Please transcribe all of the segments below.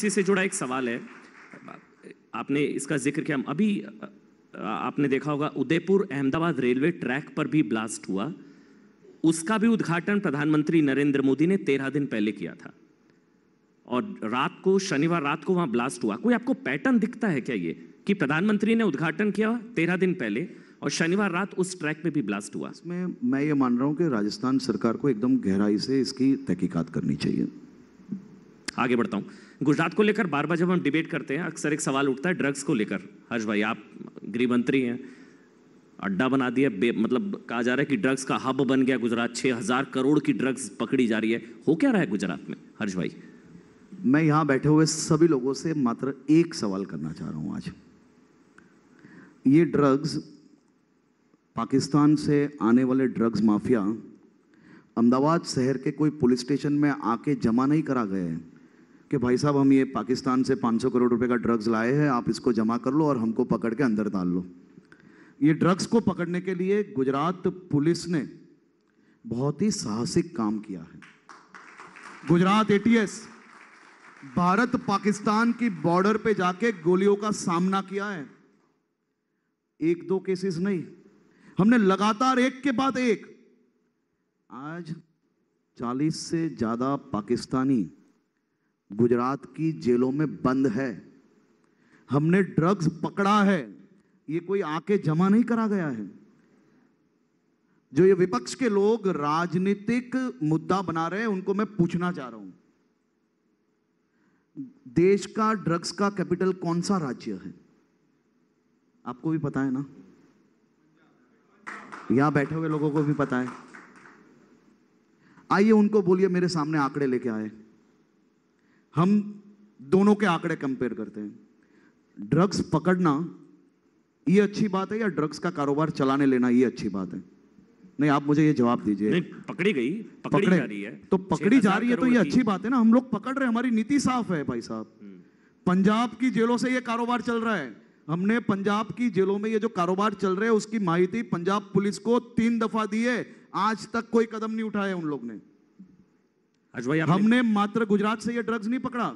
इसी से जुड़ा एक सवाल है आपने इसका जिक्र किया अभी आपने देखा होगा उदयपुर अहमदाबाद रेलवे ट्रैक पर भी ब्लास्ट हुआ उसका भी उद्घाटन प्रधानमंत्री नरेंद्र मोदी ने तेरह दिन पहले किया था और रात को शनिवार रात को वहां ब्लास्ट हुआ कोई आपको पैटर्न दिखता है क्या ये कि प्रधानमंत्री ने उद्घाटन किया तेरह दिन पहले और शनिवार रात उस ट्रैक पे भी ब्लास्ट हुआ इसमें मैं ये मान रहा हूँ कि राजस्थान सरकार को एकदम गहराई से इसकी तहकीकात करनी चाहिए आगे बढ़ता हूँ गुजरात को लेकर बार बार जब हम डिबेट करते हैं अक्सर एक सवाल उठता है ड्रग्स को लेकर हर्ष भाई आप गृहमंत्री हैं अड्डा बना दिया मतलब कहा जा रहा है कि ड्रग्स का हब बन गया गुजरात छः हज़ार करोड़ की ड्रग्स पकड़ी जा रही है हो क्या रहा है गुजरात में हर्ष भाई मैं यहाँ बैठे हुए सभी लोगों से मात्र एक सवाल करना चाह रहा हूँ आज ये ड्रग्स पाकिस्तान से आने वाले ड्रग्स माफिया अहमदाबाद शहर के कोई पुलिस स्टेशन में आके जमा नहीं करा गए हैं कि भाई साहब हम ये पाकिस्तान से 500 करोड़ रुपए का ड्रग्स लाए हैं आप इसको जमा कर लो और हमको पकड़ के अंदर डाल लो ये ड्रग्स को पकड़ने के लिए गुजरात पुलिस ने बहुत ही साहसिक काम किया है गुजरात एटीएस भारत पाकिस्तान की बॉर्डर पे जाके गोलियों का सामना किया है एक दो केसेस नहीं हमने लगातार एक के बाद एक आज 40 से ज्यादा पाकिस्तानी गुजरात की जेलों में बंद है हमने ड्रग्स पकड़ा है ये कोई आके जमा नहीं करा गया है जो ये विपक्ष के लोग राजनीतिक मुद्दा बना रहे हैं उनको मैं पूछना चाह रहा हूं देश का ड्रग्स का कैपिटल कौन सा राज्य है आपको भी पता है ना यहां बैठे हुए लोगों को भी पता है आइए उनको बोलिए मेरे सामने आंकड़े लेके आए हम दोनों के आंकड़े कंपेयर करते हैं ड्रग्स पकड़ना ये अच्छी बात है या ड्रग्स का कारोबार चलाने लेना ये अच्छी बात है नहीं आप मुझे ये जवाब दीजिए पकड़ी गई पकड़ी जा रही है तो पकड़ी जा रही है तो ये अच्छी बात है ना हम लोग पकड़ रहे हैं हमारी नीति साफ है भाई साहब हम्म। पंजाब की जेलों से ये कारोबार चल रहा है हमने पंजाब की जेलों में ये जो कारोबार चल रहे है उसकी माहिती पंजाब पुलिस को तीन दफा दी है आज तक कोई कदम नहीं उठाया उन लोग ने हमने मात्र गुजरात से ये ड्रग्स नहीं पकड़ा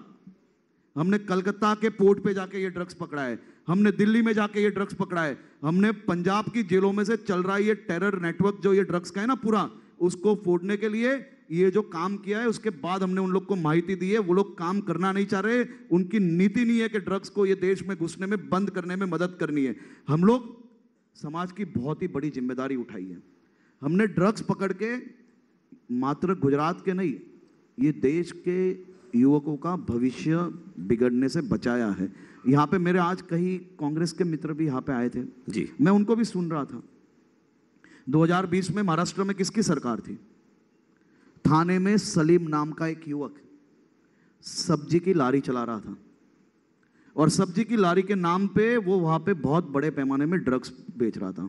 हमने कलकत्ता के पोर्ट पे जाके ये ड्रग्स पकड़ा है हमने दिल्ली में जाके ये ड्रग्स पकड़ा है हमने पंजाब की जेलों में से चल रहा ये टेरर नेटवर्क जो ये ड्रग्स का है ना पूरा उसको फोड़ने के लिए ये जो काम किया है उसके बाद हमने उन लोग को माहिती दी है वो लोग काम करना नहीं चाह रहे उनकी नीति नहीं है कि ड्रग्स को ये देश में घुसने में बंद करने में मदद करनी है हम लोग समाज की बहुत ही बड़ी जिम्मेदारी उठाई है हमने ड्रग्स पकड़ के मात्र गुजरात के नहीं ये देश के युवकों का भविष्य बिगड़ने से बचाया है यहाँ पे मेरे आज कई कांग्रेस के मित्र भी यहाँ पे आए थे जी मैं उनको भी सुन रहा था 2020 में महाराष्ट्र में किसकी सरकार थी थाने में सलीम नाम का एक युवक सब्जी की लारी चला रहा था और सब्जी की लारी के नाम पे वो वहाँ पे बहुत बड़े पैमाने में ड्रग्स बेच रहा था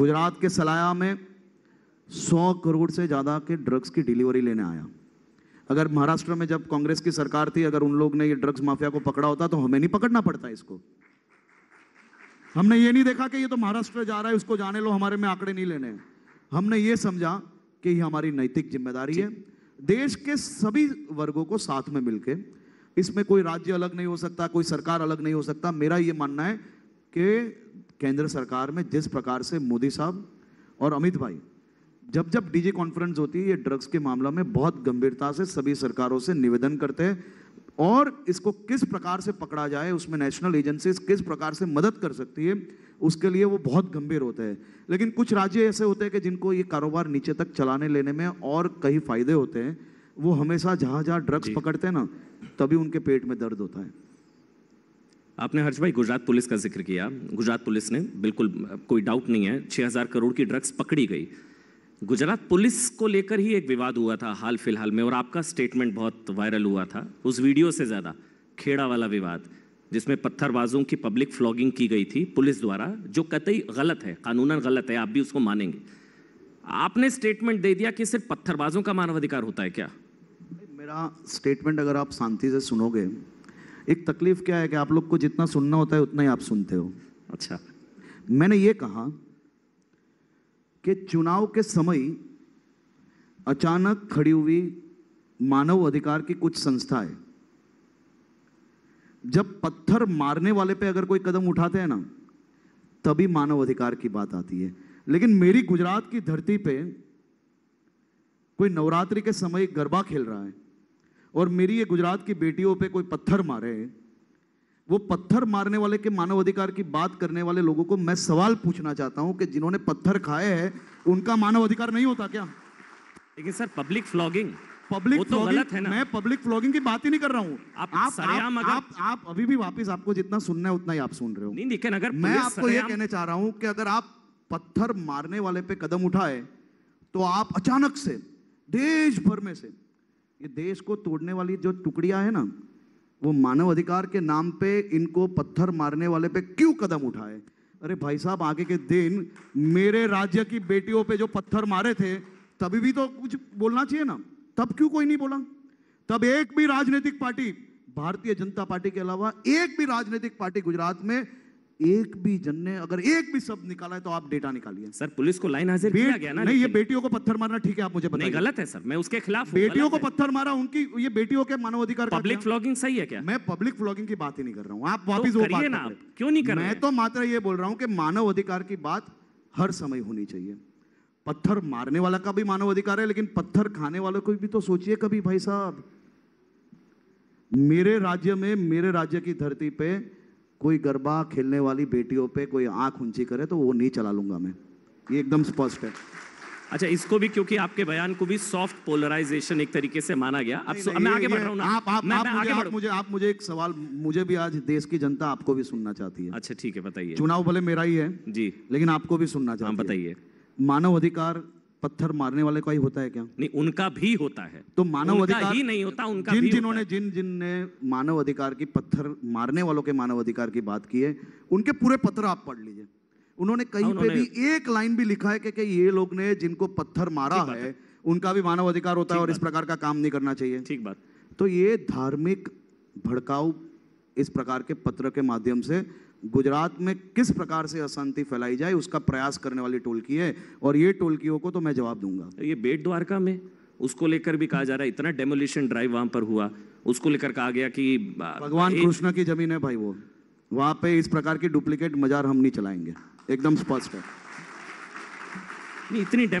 गुजरात के सलाया में 100 करोड़ से ज़्यादा के ड्रग्स की डिलीवरी लेने आया अगर महाराष्ट्र में जब कांग्रेस की सरकार थी अगर उन लोग ने ये ड्रग्स माफिया को पकड़ा होता तो हमें नहीं पकड़ना पड़ता इसको हमने ये नहीं देखा कि ये तो महाराष्ट्र जा रहा है उसको जाने लो हमारे में आंकड़े नहीं लेने हमने ये समझा कि ये हमारी नैतिक जिम्मेदारी है देश के सभी वर्गों को साथ में मिलकर इसमें कोई राज्य अलग नहीं हो सकता कोई सरकार अलग नहीं हो सकता मेरा ये मानना है कि केंद्र सरकार में जिस प्रकार से मोदी साहब और अमित भाई जब जब डीजे कॉन्फ्रेंस होती है ये ड्रग्स के मामला में बहुत गंभीरता से सभी सरकारों से निवेदन करते हैं और इसको किस प्रकार से पकड़ा जाए उसमें नेशनल एजेंसीज किस प्रकार से मदद कर सकती है उसके लिए वो बहुत गंभीर होते हैं लेकिन कुछ राज्य ऐसे होते हैं कि जिनको ये कारोबार नीचे तक चलाने लेने में और कई फायदे होते हैं वो हमेशा जहाँ जहाँ ड्रग्स पकड़ते हैं ना तभी उनके पेट में दर्द होता है आपने हर्ष भाई गुजरात पुलिस का जिक्र किया गुजरात पुलिस ने बिल्कुल कोई डाउट नहीं है 6000 करोड़ की ड्रग्स पकड़ी गई गुजरात पुलिस को लेकर ही एक विवाद हुआ था हाल फिलहाल में और आपका स्टेटमेंट बहुत वायरल हुआ था उस वीडियो से ज़्यादा खेड़ा वाला विवाद जिसमें पत्थरबाजों की पब्लिक फ्लॉगिंग की गई थी पुलिस द्वारा जो कतई गलत है कानूनन गलत है आप भी उसको मानेंगे आपने स्टेटमेंट दे दिया कि सिर्फ पत्थरबाजों का मानवाधिकार होता है क्या मेरा स्टेटमेंट अगर आप शांति से सुनोगे एक तकलीफ क्या है कि आप लोग को जितना सुनना होता है उतना ही आप सुनते हो अच्छा मैंने ये कहा कि चुनाव के समय अचानक खड़ी हुई मानव अधिकार की कुछ संस्थाएं जब पत्थर मारने वाले पे अगर कोई कदम उठाते हैं ना तभी मानव अधिकार की बात आती है लेकिन मेरी गुजरात की धरती पे कोई नवरात्रि के समय गरबा खेल रहा है और मेरी ये गुजरात की बेटियों पे कोई पत्थर मारे वो पत्थर मारने वाले के मानव अधिकार की बात करने वाले लोगों को मैं सवाल पूछना चाहता हूं कि जिन्होंने पत्थर खाए हैं उनका मानव अधिकार नहीं होता क्या लेकिन सर पब्लिक फ्लॉगिंग पब्लिक तो गलत है ना मैं पब्लिक फ्लॉगिंग की बात ही नहीं कर रहा हूँ आप आप, आप, अगर... आप आप अभी भी वापस आपको जितना सुनना है उतना ही आप सुन रहे हो नहीं लेकिन अगर मैं आपको ये कहने चाह रहा हूँ कि अगर आप पत्थर मारने वाले पे कदम उठाए तो आप अचानक से देश भर में से ये देश को तोड़ने वाली जो टुकड़ियां है ना वो मानव अधिकार के नाम पे इनको पत्थर मारने वाले पे क्यों कदम उठाए अरे भाई साहब आगे के दिन मेरे राज्य की बेटियों पे जो पत्थर मारे थे तभी भी तो कुछ बोलना चाहिए ना तब क्यों कोई नहीं बोला तब एक भी राजनीतिक पार्टी भारतीय जनता पार्टी के अलावा एक भी राजनीतिक पार्टी गुजरात में एक भी जन ने अगर एक भी शब्द निकाला है तो आप डेटा निकालिए सर पुलिस को लाइन हाजिर किया गया ना नहीं ये बेटियों को पत्थर मारना ठीक है आप मुझे बताइए नहीं गलत है सर मैं उसके खिलाफ बेटियों को पत्थर मारा उनकी ये बेटियों के मानवाधिकार पब्लिक फ्लॉगिंग सही है क्या मैं पब्लिक फ्लॉगिंग की बात ही नहीं कर रहा हूँ आप तो वापिस वो बात क्यों नहीं कर रहे मैं तो मात्र ये बोल रहा हूँ कि मानव अधिकार की बात हर समय होनी चाहिए पत्थर मारने वाला का भी मानव अधिकार है लेकिन पत्थर खाने वाले को भी तो सोचिए कभी भाई साहब मेरे राज्य में मेरे राज्य की धरती पे कोई गरबा खेलने वाली बेटियों पे कोई आंख ऊंची करे तो वो नहीं चला लूंगा मैं ये एकदम स्पष्ट है अच्छा इसको भी क्योंकि आपके बयान को भी सॉफ्ट पोलराइजेशन एक तरीके से माना गया आप नहीं, नहीं, मैं आगे बढ़ रहा हूँ आप आप, मैं, आप मैं मुझे, आप मुझे आप मुझे एक सवाल मुझे भी आज देश की जनता आपको भी सुनना चाहती है अच्छा ठीक है बताइए चुनाव भले मेरा ही है जी लेकिन आपको भी सुनना हाँ, चाहती बताइए मानव अधिकार पत्थर मारने वाले का ही होता है क्या नहीं उनका भी होता है तो मानव अधिकार ही नहीं होता उनका जिन जिन्होंने जिन जिन ने मानव अधिकार की पत्थर मारने वालों के मानव अधिकार की बात की है उनके पूरे पत्र आप पढ़ लीजिए उन्होंने कहीं हाँ, पे भी एक लाइन भी लिखा है कि, कि ये लोग ने जिनको पत्थर मारा है उनका भी मानव अधिकार होता है और इस प्रकार का काम नहीं करना चाहिए ठीक बात तो ये धार्मिक भड़काऊ इस प्रकार के पत्र के माध्यम से गुजरात में किस प्रकार से अशांति फैलाई जाए उसका प्रयास करने वाली टोलकी है और ये टोलकियों को तो मैं जवाब दूंगा ये बेट द्वारका में उसको लेकर भी कहा जा रहा है इतना डेमोलिशन ड्राइव वहां पर हुआ उसको लेकर कहा गया कि भगवान कृष्ण की जमीन है भाई वो वहां पे इस प्रकार की डुप्लीकेट मजार हम नहीं चलाएंगे एकदम स्पष्ट है इतनी